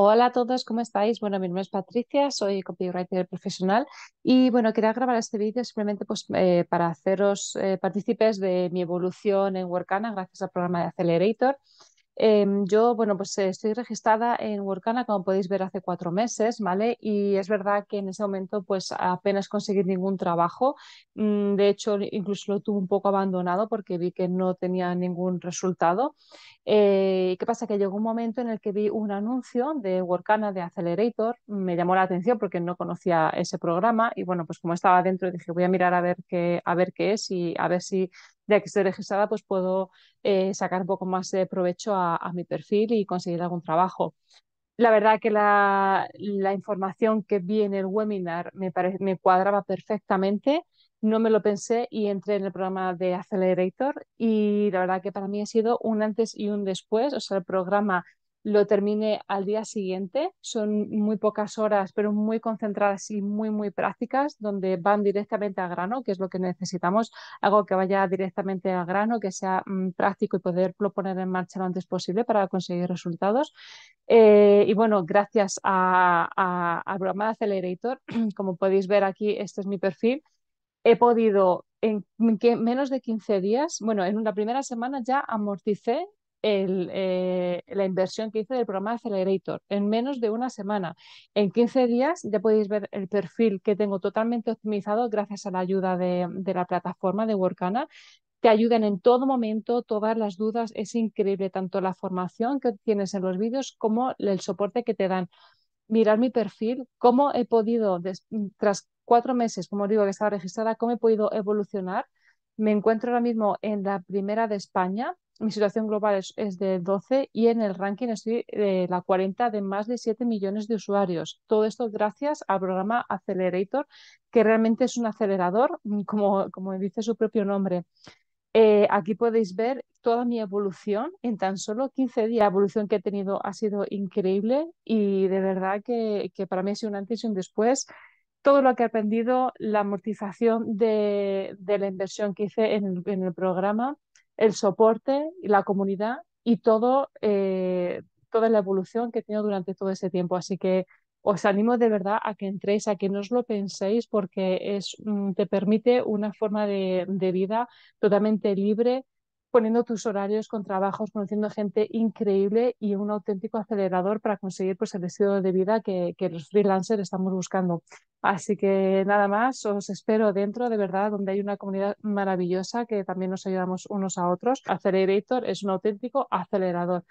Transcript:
Hola a todos, ¿cómo estáis? Bueno, mi nombre es Patricia, soy copywriter profesional y bueno, quería grabar este vídeo simplemente pues, eh, para haceros eh, partícipes de mi evolución en Workana gracias al programa de Accelerator Em, yo, bueno, pues eh, estoy registrada en Workana, como podéis ver, hace cuatro meses, ¿vale? Y es verdad que en ese momento, pues apenas conseguí ningún trabajo. Mm, de hecho, incluso lo tuve un poco abandonado porque vi que no tenía ningún resultado. Eh, ¿Qué pasa? Que llegó un momento en el que vi un anuncio de Workana, de Accelerator. Me llamó la atención porque no conocía ese programa y, bueno, pues como estaba dentro, dije, voy a mirar a ver qué, a ver qué es y a ver si de que estoy registrada, pues puedo eh, sacar un poco más de provecho a, mi perfil y conseguir algún trabajo. La verdad que la, información que vi en el webinar me, me cuadraba perfectamente, no me lo pensé y entré en el programa de Accelerator y la verdad que para mí ha sido un antes y un después, o sea, el programa lo termine al día siguiente. Son muy pocas horas, pero muy concentradas y muy, muy prácticas, donde van directamente al grano, que es lo que necesitamos. Algo que vaya directamente al grano, que sea mm, práctico y poderlo poner en marcha lo antes posible para conseguir resultados. Eh, y bueno, gracias a, a, al programa Accelerator, como podéis ver aquí, este es mi perfil. He podido en que menos de 15 días, bueno, en una primera semana ya amorticé eh, la inversión que hice del programa Accelerator en menos de una semana. En 15 días ya podéis ver el perfil que tengo totalmente optimizado gracias a la ayuda de, la plataforma de Workana. Te ayudan en todo momento, todas las dudas. Es increíble tanto la formación que tienes en los vídeos como el soporte que te dan. Mirar mi perfil, cómo he podido, tras cuatro meses, como digo, que estaba registrada, cómo he podido evolucionar. Me encuentro ahora mismo en la primera de España mi situación global es, de 12 y en el ranking estoy de eh, la 40 de más de 7 millones de usuarios. Todo esto gracias al programa Accelerator, que realmente es un acelerador, mm, como, como dice su propio nombre. Eh, aquí podéis ver toda mi evolución en tan solo 15 días. La evolución que he tenido ha sido increíble y de verdad que, para mí ha sido un antes y un después todo lo que he aprendido, la amortización de, la inversión que hice en el, programa el soporte y la comunidad y todo, eh, toda la evolución que he tenido durante todo ese tiempo. Así que os animo de verdad a que entréis, a que no os lo penséis, porque es, mm, te permite una forma de, vida totalmente libre, poniendo tus horarios con trabajos, conociendo gente increíble y un auténtico acelerador para conseguir pues, el estilo de vida que los freelancers estamos buscando. Así que nada más, os espero dentro, de verdad, donde hay una comunidad maravillosa que también nos ayudamos unos a otros. Accelerator es un auténtico acelerador.